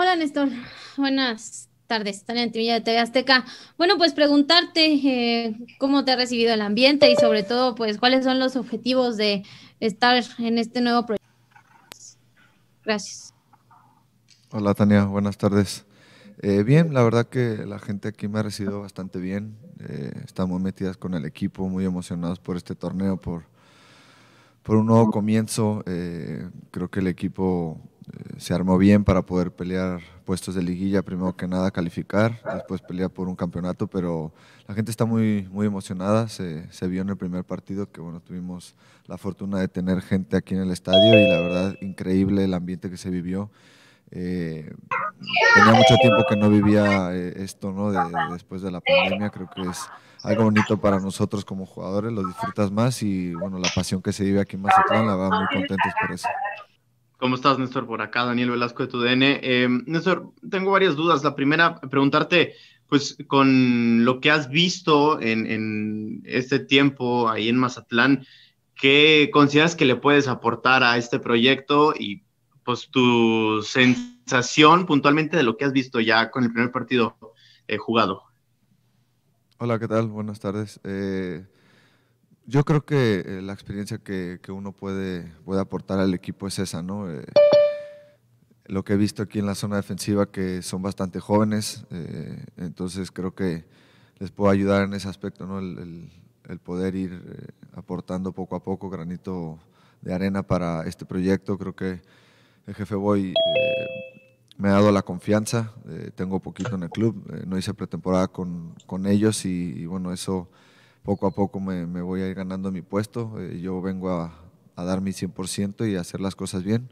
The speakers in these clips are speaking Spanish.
Hola Néstor, buenas tardes, Tania Antimilla de TV Azteca. Bueno, pues preguntarte eh, cómo te ha recibido el ambiente y sobre todo, pues, cuáles son los objetivos de estar en este nuevo proyecto. Gracias. Hola Tania, buenas tardes. Eh, bien, la verdad que la gente aquí me ha recibido bastante bien. Eh, estamos metidas con el equipo, muy emocionados por este torneo, por, por un nuevo comienzo. creo que el equipo se armó bien para poder pelear puestos de liguilla, primero que nada calificar, después pelear por un campeonato, pero la gente está muy, muy emocionada, se, vio en el primer partido que bueno, tuvimos la fortuna de tener gente aquí en el estadio y la verdad increíble el ambiente que se vivió. Eh, tenía mucho tiempo que no vivía eh, esto, ¿no? después de la pandemia, creo que es algo bonito para nosotros como jugadores, lo disfrutas más y bueno, la pasión que se vive aquí en Mazatlán, la verdad muy contentos por eso. ¿Cómo estás, Néstor? Por acá, Daniel Velasco de tu DN. Em, Néstor, tengo varias dudas. La primera, preguntarte, pues con lo que has visto en, este tiempo ahí en Mazatlán, ¿qué consideras que le puedes aportar a este proyecto y pues tu sensación puntualmente de lo que has visto ya con el primer partido eh, jugado? Hola, ¿qué tal? Buenas tardes. Eh, yo creo que eh, la experiencia que, uno puede, puede aportar al equipo es esa, ¿no? Eh, lo que he visto aquí en la zona defensiva que son bastante jóvenes, eh, entonces creo que les puedo ayudar en ese aspecto, ¿no? El, poder ir aportando poco a poco granito de arena para este proyecto. Creo que el jefe Boy me ha dado la confianza, tengo poquito en el club, no hice pretemporada con, con ellos y bueno, eso poco a poco me, voy a ir ganando mi puesto. Eh, yo vengo a, dar mi 100% y a hacer las cosas bien.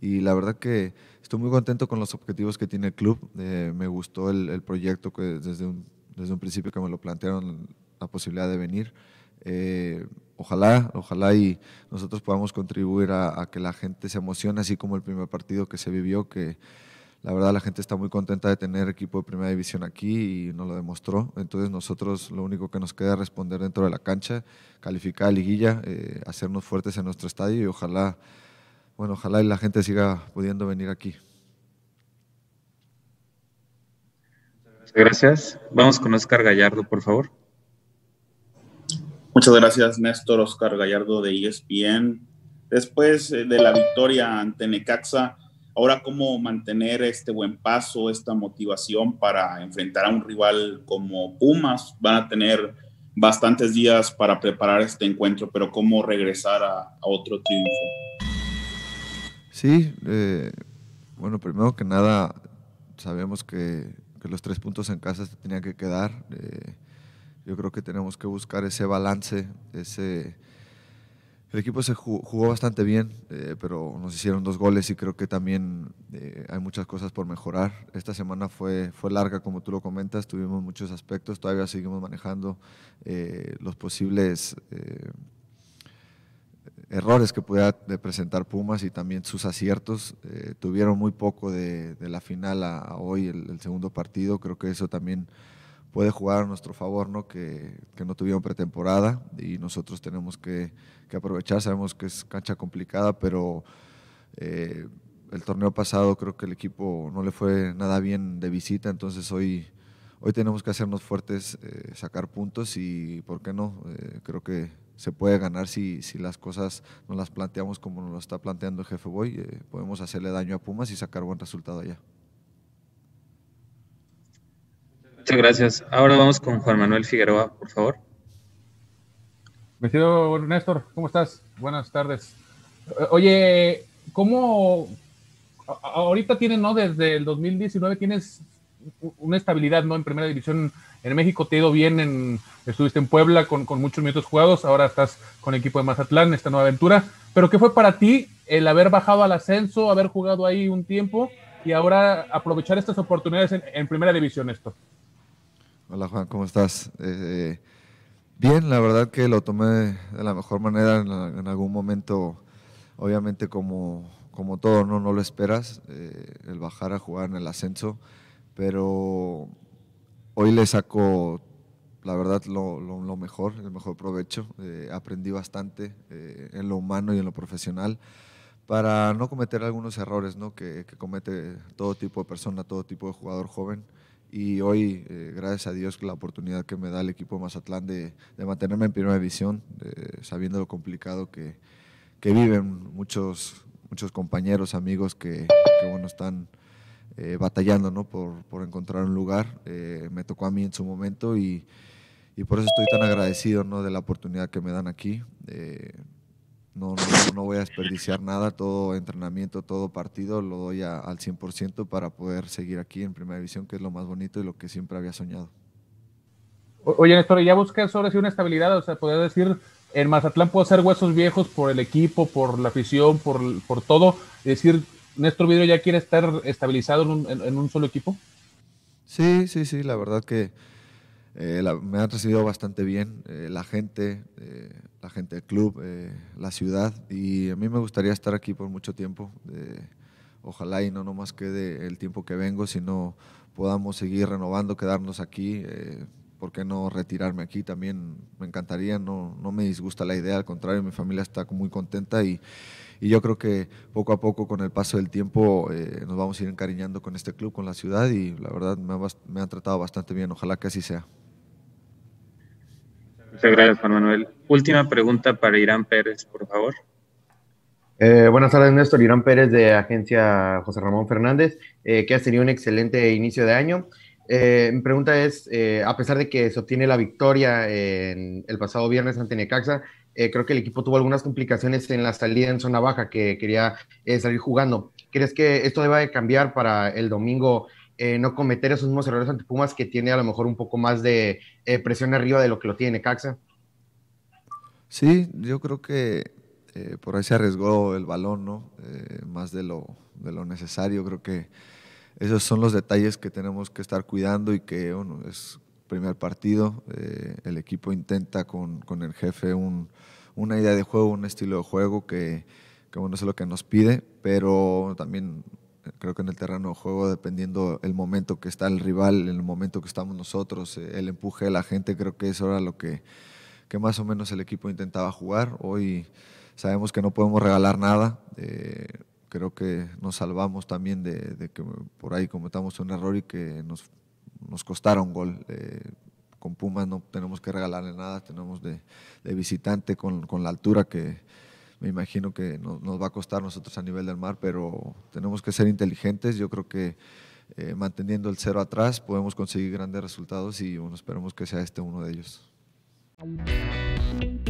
Y la verdad que estoy muy contento con los objetivos que tiene el club. Eh, me gustó el, proyecto que desde un, desde un principio que me lo plantearon la posibilidad de venir. Eh, ojalá, ojalá y nosotros podamos contribuir a, a que la gente se emocione, así como el primer partido que se vivió, que la verdad la gente está muy contenta de tener equipo de primera división aquí y nos lo demostró. Entonces nosotros lo único que nos queda es responder dentro de la cancha, calificar a liguilla, eh, hacernos fuertes en nuestro estadio y ojalá, bueno, ojalá y la gente siga pudiendo venir aquí. Gracias. Vamos con Oscar Gallardo, por favor. Muchas gracias, Néstor Oscar Gallardo de ESPN. Después eh, de la victoria ante Necaxa, Ahora, ¿cómo mantener este buen paso, esta motivación para enfrentar a un rival como Pumas? Van a tener bastantes días para preparar este encuentro, pero ¿cómo regresar a, otro triunfo? Sí, eh, bueno, primero que nada, sabemos que, los tres puntos en casa se tenían que quedar. Eh, yo creo que tenemos que buscar ese balance, ese el equipo se jugó, bastante bien, eh, pero nos hicieron dos goles y creo que también eh, hay muchas cosas por mejorar. Esta semana fue, fue larga, como tú lo comentas, tuvimos muchos aspectos, todavía seguimos manejando eh, los posibles errores que pudiera presentar Pumas y también sus aciertos. tuvieron muy poco de, la final a, hoy, el segundo partido, creo que eso también puede jugar a nuestro favor, ¿no? Que, no tuvieron pretemporada y nosotros tenemos que, aprovechar. Sabemos que es cancha complicada, pero eh, el torneo pasado creo que el equipo no le fue nada bien de visita, entonces hoy, hoy tenemos que hacernos fuertes, eh, sacar puntos y, ¿por qué no? Eh, creo que se puede ganar si, si las cosas nos las planteamos como nos lo está planteando el jefe Boy. podemos hacerle daño a Pumas y sacar buen resultado allá. Muchas gracias. Ahora vamos con Juan Manuel Figueroa, por favor. Me siento, Néstor, ¿cómo estás? Buenas tardes. Eh, oye, ¿cómo ahorita tienes, ¿no? Desde el 2019 tienes una estabilidad, ¿no? En primera división en México te ha ido bien, en, estuviste en Puebla con, muchos minutos jugados, ahora estás con el equipo de Mazatlán, esta nueva aventura. Pero ¿qué fue para ti el haber bajado al ascenso, haber jugado ahí un tiempo y ahora aprovechar estas oportunidades en, en primera división, esto? Hola Juan, ¿cómo estás? Eh, bien, la verdad que lo tomé de la mejor manera en, algún momento, obviamente como, todo, ¿no? lo esperas, eh, el bajar a jugar en el ascenso, pero hoy le sacó la verdad, lo, mejor, el mejor provecho. Eh, aprendí bastante en lo humano y en lo profesional para no cometer algunos errores que comete todo tipo de persona, todo tipo de jugador joven y hoy, eh, gracias a Dios, la oportunidad que me da el equipo Mazatlán de, mantenerme en primera división, sabiendo lo complicado que, viven muchos, muchos compañeros, amigos que, bueno, están eh, batallando por, encontrar un lugar. Eh, me tocó a mí en su momento y, por eso estoy tan agradecido ¿no? de la oportunidad que me dan aquí. No, voy a desperdiciar nada, todo entrenamiento, todo partido lo doy al 100% para poder seguir aquí en Primera División, que es lo más bonito y lo que siempre había soñado. Oye, Néstor, ¿ya buscas ahora sí una estabilidad? O sea, podría decir, en Mazatlán puedo hacer huesos viejos por el equipo, por la afición, por, por todo. decir, ¿Néstor Vidrio ya quiere estar estabilizado en un solo equipo? Sí, sí, sí, la verdad que eh, me han recibido bastante bien eh, la gente, eh, la gente del club, la ciudad y a mí me gustaría estar aquí por mucho tiempo. ojalá y no nomás quede el tiempo que vengo, sino podamos seguir renovando, quedarnos aquí. ¿Por qué no retirarme aquí? También me encantaría, no, no me disgusta la idea, al contrario, mi familia está muy contenta y, yo creo que poco a poco con el paso del tiempo nos vamos a ir encariñando con este club, con la ciudad y la verdad me, ha, me han tratado bastante bien, ojalá que así sea. Muchas gracias, Juan Manuel. Última pregunta para Irán Pérez, por favor. Eh, buenas tardes, Néstor. Irán Pérez de Agencia José Ramón Fernández, eh, que has tenido un excelente inicio de año. Eh, mi pregunta es, a pesar de que se obtiene la victoria en el pasado viernes ante Necaxa, creo que el equipo tuvo algunas complicaciones en la salida en zona baja que quería salir jugando. ¿Crees que esto deba de cambiar para el domingo eh, no cometer esos mismos errores ante Pumas que tiene a lo mejor un poco más de eh, presión arriba de lo que lo tiene Caxa. Sí, yo creo que eh, por ahí se arriesgó el balón, ¿no? más de lo, necesario. Creo que esos son los detalles que tenemos que estar cuidando y que, bueno, es primer partido. el equipo intenta con, el jefe una idea de juego, un estilo de juego que, que, bueno, es lo que nos pide, pero también creo que en el terreno de juego, dependiendo el momento que está el rival, en el momento que estamos nosotros, eh, el empuje de la gente, creo que eso era lo que, que más o menos el equipo intentaba jugar. Hoy sabemos que no podemos regalar nada. Eh, creo que nos salvamos también de, que por ahí cometamos un error y que nos, nos costara un gol. Eh, con Pumas no tenemos que regalarle nada, tenemos de, de visitante con, con la altura que me imagino que nos va a costar nosotros a nivel del mar, pero tenemos que ser inteligentes. Yo creo que eh, manteniendo el cero atrás podemos conseguir grandes resultados y bueno, esperemos que sea este uno de ellos.